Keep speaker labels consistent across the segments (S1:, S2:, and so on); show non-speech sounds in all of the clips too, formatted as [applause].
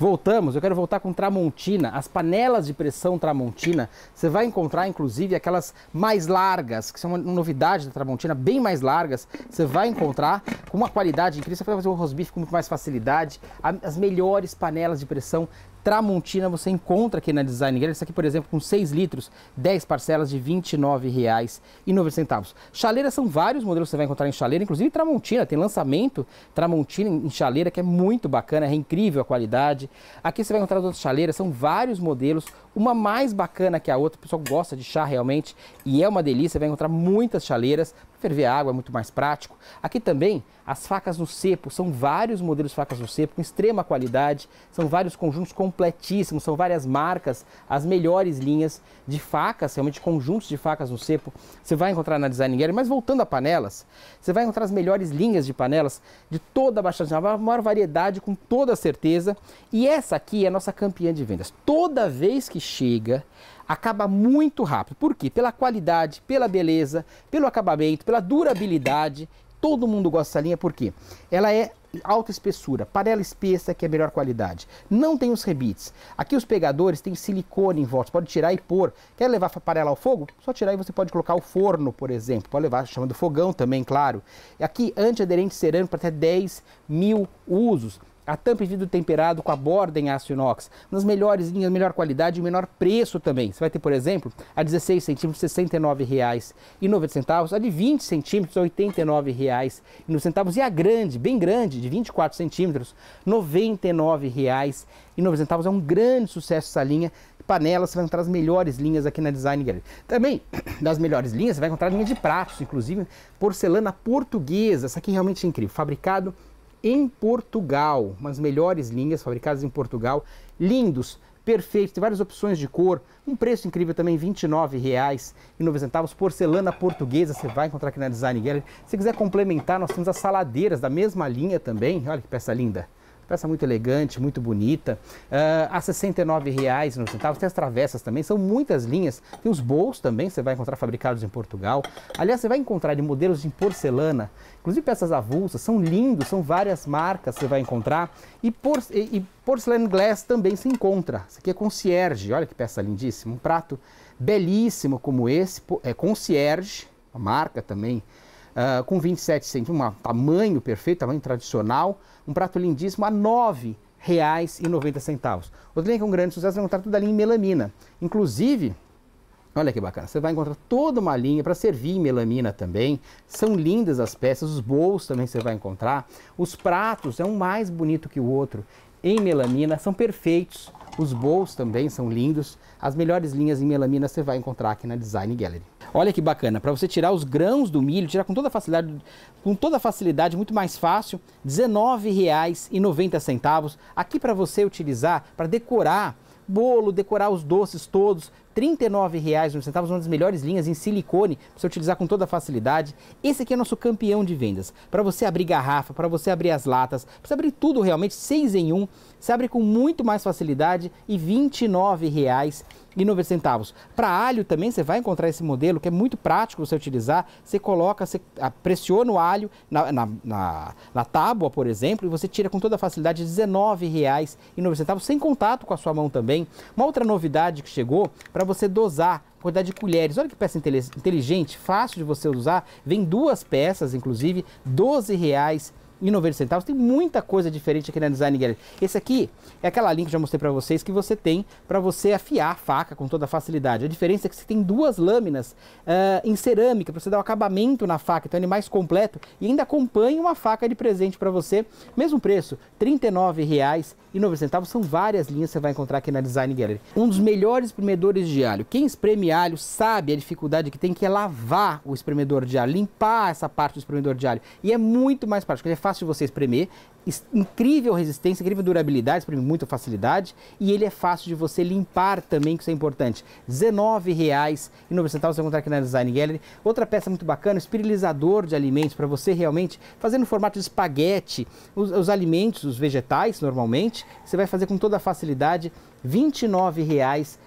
S1: Voltamos, eu quero voltar com Tramontina, as panelas de pressão Tramontina. Você vai encontrar, inclusive, aquelas mais largas, que são uma novidade da Tramontina, bem mais largas. Você vai encontrar com uma qualidade incrível, você vai fazer um rosbife com muito mais facilidade. As melhores panelas de pressão Tramontina você encontra aqui na Design Gallery. Essa aqui, por exemplo, com 6 litros, 10 parcelas de R$ 29,90. Chaleiras são vários modelos que você vai encontrar em chaleira, inclusive Tramontina. Tem lançamento Tramontina em chaleira, que é muito bacana, é incrível a qualidade. Aqui você vai encontrar as outras chaleiras, são vários modelos. Uma mais bacana que a outra, o pessoal gosta de chá realmente e é uma delícia. Você vai encontrar muitas chaleiras, Ferver água é muito mais prático. Aqui também as facas no cepo, são vários modelos de facas no cepo com extrema qualidade, são vários conjuntos completíssimos, são várias marcas, as melhores linhas de facas, realmente conjuntos de facas no cepo, você vai encontrar na Design Gallery. Mas voltando a panelas, você vai encontrar as melhores linhas de panelas de toda a Baixada Naval, a maior variedade com toda certeza. E essa aqui é a nossa campeã de vendas. Toda vez que chega acaba muito rápido. Por quê? Pela qualidade, pela beleza, pelo acabamento, pela durabilidade. Todo mundo gosta dessa linha por quê? ela é alta espessura, panela espessa que é a melhor qualidade. Não tem os rebites. Aqui os pegadores têm silicone em volta, você pode tirar e pôr. Quer levar a panela ao fogo? Só tirar e você pode colocar o forno, por exemplo. Pode levar, chamando fogão também, claro. Aqui antiaderente cerâmico para até 10 mil usos. A tampa de vidro temperado com a borda em aço inox. Nas melhores linhas, melhor qualidade e menor preço também. Você vai ter, por exemplo, a 16 centímetros, R$ 69,90. A de 20 centímetros, R$ 89,90. E a grande, bem grande, de 24 centímetros, R$ 99,90. É um grande sucesso essa linha panelas, você vai encontrar as melhores linhas aqui na Design Gallery. Também, [clears throat] das melhores linhas, você vai encontrar linha de pratos, inclusive porcelana portuguesa. Essa aqui realmente é incrível, fabricado em Portugal. Umas melhores linhas fabricadas em Portugal. Lindos, perfeitos, tem várias opções de cor. Um preço incrível também, R$ 29,90. Porcelana portuguesa, você vai encontrar aqui na Design Gallery. Se quiser complementar, nós temos as saladeiras da mesma linha também. Olha que peça linda. Peça muito elegante, muito bonita. Uh, a R$ 69,00 Tem as travessas também, são muitas linhas. Tem os bolsos também, você vai encontrar fabricados em Portugal. Aliás, você vai encontrar de modelos em porcelana, inclusive peças avulsas, são lindos, são várias marcas que você vai encontrar. E, por, e, e glass também se encontra. Isso aqui é concierge, olha que peça lindíssima. Um prato belíssimo como esse, é concierge, uma marca também uh, com 27 centímetros, um tamanho perfeito, tamanho tradicional, um prato lindíssimo a R$ reais e centavos. Outro link com é um grande sucesso vai encontrar toda a linha em melamina. Inclusive, olha que bacana, você vai encontrar toda uma linha para servir em melamina também. São lindas as peças, os bolsos também você vai encontrar. Os pratos é um mais bonito que o outro em melamina, são perfeitos os bowls também são lindos. As melhores linhas em melamina você vai encontrar aqui na Design Gallery. Olha que bacana, para você tirar os grãos do milho, tirar com toda facilidade, com toda facilidade, muito mais fácil, R$19,90 aqui para você utilizar para decorar bolo, decorar os doces todos, R$ 39,01, uma das melhores linhas em silicone para você utilizar com toda facilidade. Esse aqui é nosso campeão de vendas. Para você abrir garrafa, para você abrir as latas, para você abrir tudo realmente, seis em um. Você abre com muito mais facilidade e R$ 29,00 e 9 centavos. Para alho também você vai encontrar esse modelo que é muito prático você utilizar. Você coloca, você pressiona o alho na, na, na, na tábua, por exemplo, e você tira com toda facilidade R$ 19,09, sem contato com a sua mão também. Uma outra novidade que chegou para você dosar quantidade de colheres. Olha que peça inteligente, fácil de você usar. Vem duas peças, inclusive, R$ 12,00 e 90 centavos. Tem muita coisa diferente aqui na Design Gallery. Esse aqui é aquela linha que já mostrei para vocês que você tem para você afiar a faca com toda facilidade. A diferença é que você tem duas lâminas uh, em cerâmica para você dar o um acabamento na faca, então ele é mais completo e ainda acompanha uma faca de presente para você. Mesmo preço, R$ 39,90. São várias linhas que você vai encontrar aqui na Design Gallery. Um dos melhores espremedores de alho. Quem espreme alho sabe a dificuldade que tem que é lavar o espremedor de alho, limpar essa parte do espremedor de alho. E é muito mais prático, ele é fácil de você espremer, incrível resistência, incrível durabilidade, espreme muita facilidade e ele é fácil de você limpar também, que isso é importante. R$19,90 você encontrar aqui na Design Gallery. Outra peça muito bacana, espirilizador de alimentos para você realmente fazer no formato de espaguete os, os alimentos, os vegetais normalmente, você vai fazer com toda a facilidade R$ 29,09.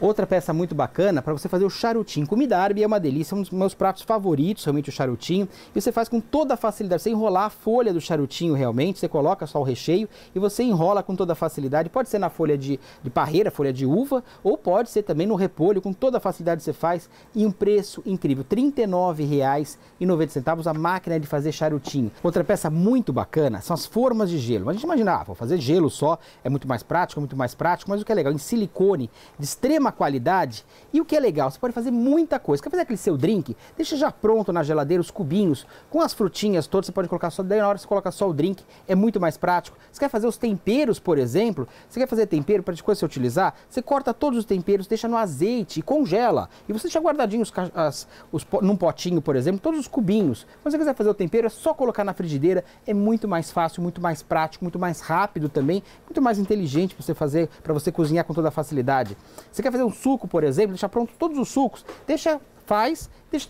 S1: Outra peça muito bacana para você fazer o charutinho. Comida árabe é uma delícia, é um dos meus pratos favoritos, realmente o charutinho. E você faz com toda a facilidade, você enrolar a folha do charutinho realmente, você coloca só o recheio e você enrola com toda a facilidade. Pode ser na folha de, de parreira, folha de uva, ou pode ser também no repolho, com toda a facilidade você faz e um preço incrível, R$ 39,90 a máquina de fazer charutinho. Outra peça muito bacana são as formas de gelo. A gente imagina, ah, fazer gelo só é muito mais prático, é muito mais mais prático, mas o que é legal, em silicone, de extrema qualidade. E o que é legal, você pode fazer muita coisa. Quer fazer aquele seu drink? Deixa já pronto na geladeira os cubinhos, com as frutinhas todas, você pode colocar só, daí na hora você coloca só o drink, é muito mais prático. Você quer fazer os temperos, por exemplo? Você quer fazer tempero para depois você utilizar? Você corta todos os temperos, deixa no azeite e congela. E você deixa guardadinho os, as, os, num potinho, por exemplo, todos os cubinhos. Quando você quiser fazer o tempero, é só colocar na frigideira, é muito mais fácil, muito mais prático, muito mais rápido também, muito mais inteligente para você fazer fazer, para você cozinhar com toda facilidade. Você quer fazer um suco, por exemplo, deixar pronto todos os sucos, deixa faz, deixa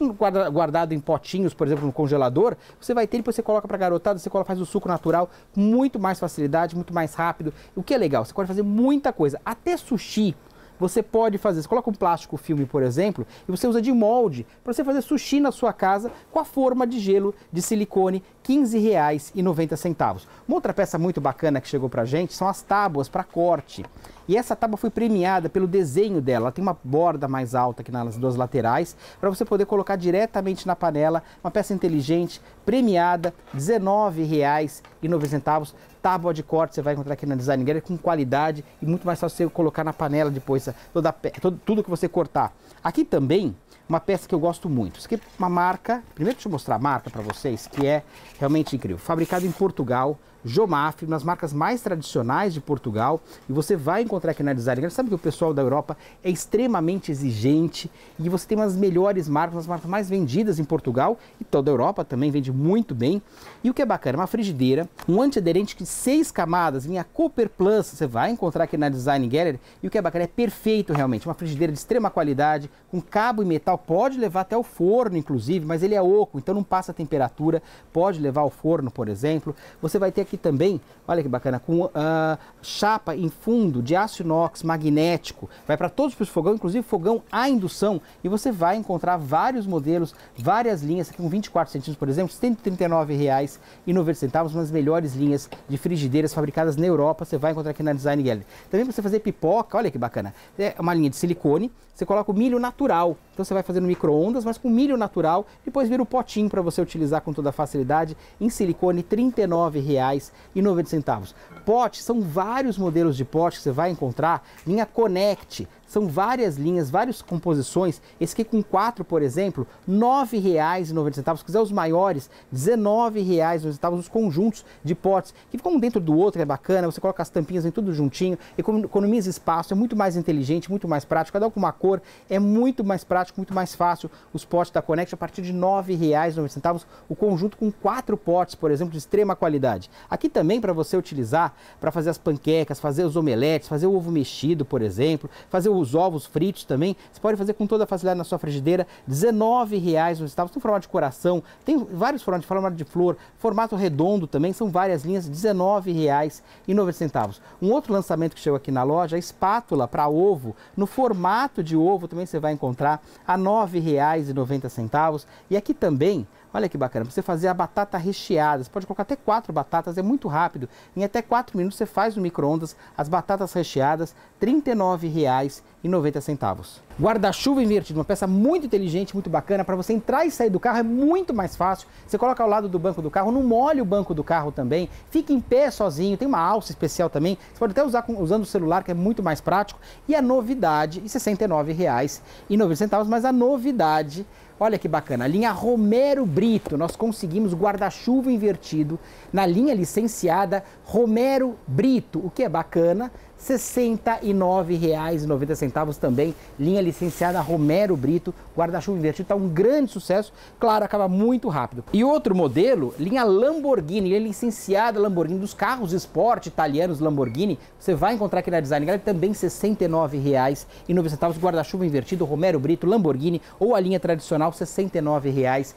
S1: guardado em potinhos, por exemplo, no congelador, você vai ter, depois você coloca para garotada, você faz o suco natural com muito mais facilidade, muito mais rápido. O que é legal, você pode fazer muita coisa, até sushi. Você pode fazer, você coloca um plástico filme, por exemplo, e você usa de molde para você fazer sushi na sua casa com a forma de gelo de silicone, R$ 15,90. Uma outra peça muito bacana que chegou para gente são as tábuas para corte. E essa tábua foi premiada pelo desenho dela. Ela tem uma borda mais alta aqui nas duas laterais, para você poder colocar diretamente na panela. Uma peça inteligente, premiada, R$19,90. Tábua de corte você vai encontrar aqui na Design Gallery com qualidade e muito mais fácil você colocar na panela depois né? toda, todo, tudo que você cortar. Aqui também uma peça que eu gosto muito. Isso aqui é uma marca, primeiro deixa eu mostrar a marca para vocês, que é realmente incrível. Fabricado em Portugal, Jomaf, uma das marcas mais tradicionais de Portugal, e você vai encontrar aqui na Design Gallery. Sabe que o pessoal da Europa é extremamente exigente e você tem umas melhores marcas, as marcas mais vendidas em Portugal e toda a Europa também vende muito bem. E o que é bacana, uma frigideira, um antiaderente de seis camadas, linha Cooper Plus, você vai encontrar aqui na Design Gallery. E o que é bacana, é perfeito realmente, uma frigideira de extrema qualidade, com cabo e metal, pode levar até o forno inclusive, mas ele é oco, então não passa temperatura, pode levar ao forno, por exemplo. Você vai ter aqui também, olha que bacana, com uh, chapa em fundo de aço inox magnético. Vai para todos os fogões inclusive fogão a indução. E você vai encontrar vários modelos, várias linhas. Aqui com 24 centímetros, por exemplo, R$ 139,90. das melhores linhas de frigideiras fabricadas na Europa. Você vai encontrar aqui na Design Gallery. Também para você fazer pipoca, olha que bacana. É uma linha de silicone, você coloca o milho natural. Então você vai fazendo micro-ondas, mas com milho natural. Depois vira o potinho para você utilizar com toda facilidade. Em silicone, R$ 39,00 R$3,90. Pote, são vários modelos de pote que você vai encontrar. Linha Connect, são várias linhas, várias composições. Esse aqui com 4, por exemplo, R$ 9,90. Se quiser os maiores, R$ 19,90 os conjuntos de potes, que ficam um dentro do outro, é bacana, você coloca as tampinhas em tudo juntinho, economiza espaço, é muito mais inteligente, muito mais prático, cada um com uma cor, é muito mais prático, muito mais fácil os potes da Connect a partir de R$ 9,90, o conjunto com quatro potes, por exemplo, de extrema qualidade. Aqui também para você utilizar para fazer as panquecas, fazer os omeletes, fazer o ovo mexido, por exemplo, fazer os ovos fritos também. Você pode fazer com toda a facilidade na sua frigideira. R$19,00 nos Estados Tem formato de coração, tem vários formatos, formato de flor, formato redondo também, são várias linhas, R$19,90. Um outro lançamento que chegou aqui na loja, a espátula para ovo, no formato de ovo também você vai encontrar a R$ 9,90. E aqui também Olha que bacana, você fazer a batata recheada, você pode colocar até quatro batatas, é muito rápido. Em até quatro minutos você faz no micro-ondas as batatas recheadas, R$ 39,90. Guarda-chuva invertido, uma peça muito inteligente, muito bacana, para você entrar e sair do carro é muito mais fácil. Você coloca ao lado do banco do carro, não molha o banco do carro também, fica em pé sozinho, tem uma alça especial também, você pode até usar com, usando o celular, que é muito mais prático. E a novidade, R$ 69,90, mas a novidade Olha que bacana, a linha Romero Brito, nós conseguimos guarda-chuva invertido na linha licenciada Romero Brito, o que é bacana, R$ 69,90 também. Linha licenciada Romero Brito, guarda-chuva invertido, está um grande sucesso. Claro, acaba muito rápido. E outro modelo, linha Lamborghini, linha licenciada Lamborghini, dos carros esporte italianos Lamborghini, você vai encontrar aqui na Design Gallery também R$ 69,90. Guarda-chuva invertido Romero Brito, Lamborghini ou a linha tradicional R$ 69,90.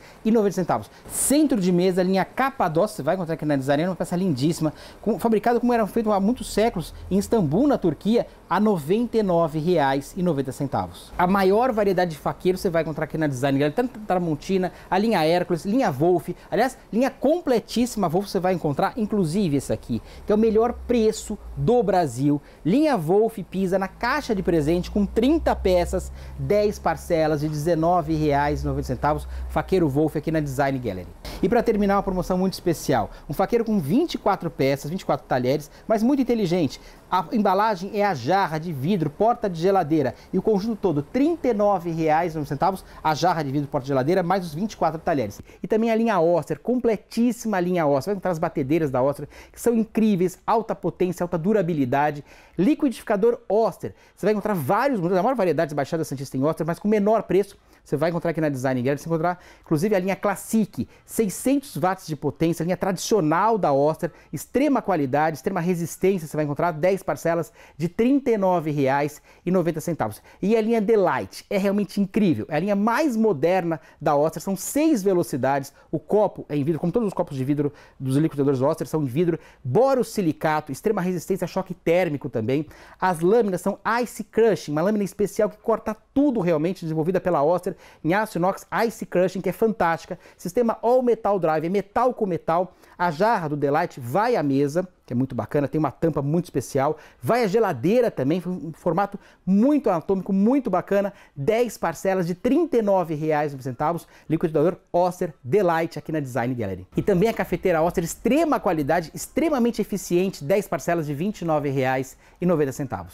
S1: Centro de mesa, linha Capadócia, você vai encontrar aqui na Design, uma peça lindíssima, com, fabricada como era feito há muitos séculos em Istambul Istambul, na Turquia, a R$ 99,90. A maior variedade de faqueiros você vai encontrar aqui na Design Gallery, tanto Tramontina, a linha Hércules, linha Wolf, aliás, linha completíssima Wolf você vai encontrar, inclusive esse aqui, que é o melhor preço do Brasil. Linha Wolf pisa na caixa de presente com 30 peças, 10 parcelas de R$ 19,90. Faqueiro Wolf aqui na Design Gallery. E para terminar, uma promoção muito especial. Um faqueiro com 24 peças, 24 talheres, mas muito inteligente. A embalagem é a jarra de vidro, porta de geladeira. E o conjunto todo, R$ 39,00 a jarra de vidro, porta de geladeira, mais os 24 talheres. E também a linha Oster, completíssima linha Oster. Vai encontrar as batedeiras da Oster, que são incríveis, alta potência, alta durabilidade. Liquidificador Oster. Você vai encontrar vários modelos, a maior variedade de Baixada Santista em Oster, mas com menor preço. Você vai encontrar aqui na Design Gallery, você vai encontrar inclusive a linha Classic, 600 watts de potência, a linha tradicional da Oster, extrema qualidade, extrema resistência, você vai encontrar 10 parcelas de R$ 39,90. E a linha Delight é realmente incrível, é a linha mais moderna da Oster, são seis velocidades, o copo é em vidro, como todos os copos de vidro dos liquidadores Oster são em vidro, borosilicato, extrema resistência a choque térmico também. As lâminas são Ice Crushing, uma lâmina especial que corta tudo realmente, desenvolvida pela Oster em aço inox Ice Crushing, que é fantástica. Sistema All Metal Drive, é metal com metal. A jarra do Delight vai à mesa, que é muito bacana, tem uma tampa muito especial. Vai a geladeira também, um formato muito anatômico, muito bacana. 10 parcelas de R$ 39,00, liquidador Oster Delight aqui na Design Gallery. E também a cafeteira Oster, extrema qualidade, extremamente eficiente, 10 parcelas de R$ 29,90.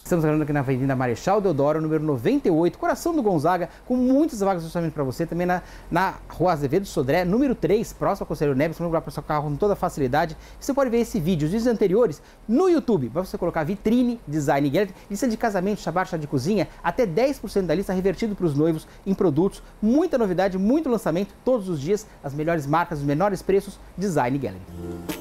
S1: Estamos falando aqui na Avenida Marechal Deodoro, número 98, coração do Gonzaga, com muitas vagas de para você, também na, na Rua Azevedo Sodré, número 3, próximo ao Conselheiro Neves, para o seu carro com toda facilidade. Você pode ver esse vídeo, dizendo anteriores no YouTube. Vai você colocar vitrine, design gallery, lista de casamento, chá de cozinha, até 10% da lista é revertido para os noivos em produtos. Muita novidade, muito lançamento todos os dias, as melhores marcas, os menores preços, design gallery.